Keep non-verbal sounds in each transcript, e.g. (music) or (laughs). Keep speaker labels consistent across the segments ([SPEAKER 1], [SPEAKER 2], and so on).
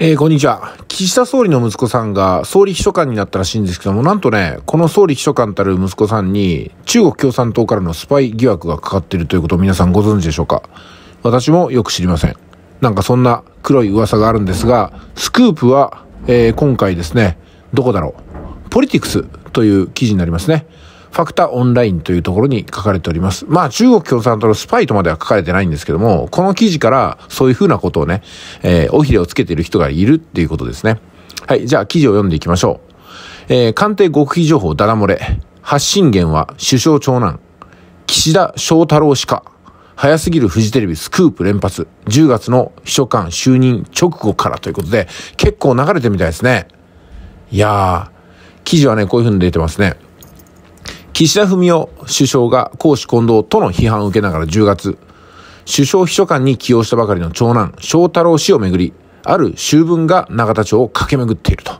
[SPEAKER 1] えー、こんにちは。岸田総理の息子さんが総理秘書官になったらしいんですけども、なんとね、この総理秘書官たる息子さんに中国共産党からのスパイ疑惑がかかっているということを皆さんご存知でしょうか私もよく知りません。なんかそんな黒い噂があるんですが、スクープは、えー、今回ですね、どこだろうポリティクスという記事になりますね。ファクターオンラインというところに書かれております。まあ中国共産党のスパイとまでは書かれてないんですけども、この記事からそういうふうなことをね、えー、尾ひれをつけている人がいるっていうことですね。はい、じゃあ記事を読んでいきましょう。えー、官邸極秘情報ダダ漏れ。発信源は首相長男。岸田翔太郎氏か。早すぎるフジテレビスクープ連発。10月の秘書官就任直後からということで、結構流れてみたいですね。いやー、記事はね、こういうふうに出てますね。岸田文雄首相が公私混同との批判を受けながら10月、首相秘書官に起用したばかりの長男、翔太郎氏をめぐり、ある州文が永田町を駆け巡っていると。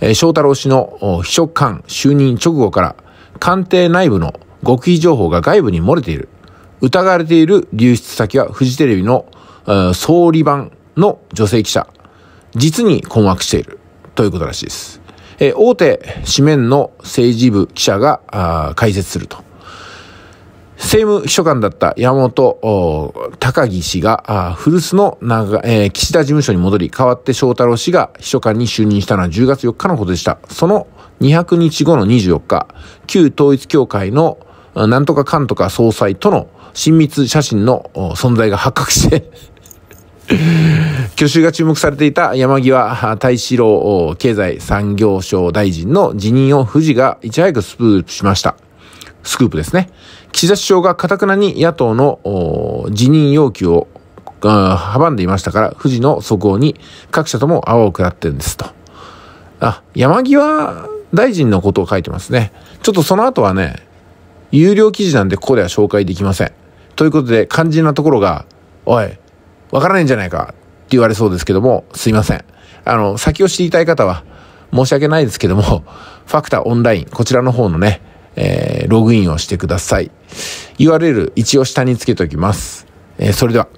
[SPEAKER 1] えー、翔太郎氏の秘書官就任直後から、官邸内部の極秘情報が外部に漏れている。疑われている流出先はフジテレビの、えー、総理版の女性記者。実に困惑している。ということらしいです。えー、大手紙面の政治部記者が解説すると。政務秘書官だった山本高木氏が、古巣の長、えー、岸田事務所に戻り、代わって翔太郎氏が秘書官に就任したのは10月4日のことでした。その200日後の24日、旧統一協会のなんとかかんとか総裁との親密写真の存在が発覚して去 (laughs) 就が注目されていた山際大志郎経済産業省大臣の辞任を富士がいち早くスプープしました。スクープですね。岸田首相がたくなに野党の辞任要求を阻んでいましたから、富士の素行に各社とも泡をらってるんですと。あ、山際大臣のことを書いてますね。ちょっとその後はね、有料記事なんでここでは紹介できません。ということで肝心なところが、おい、わからないんじゃないかって言われそうですけども、すいません。あの、先を知りたい方は、申し訳ないですけども、(laughs) ファクターオンライン、こちらの方のね、えー、ログインをしてください。URL 一応下につけておきます。えー、それでは。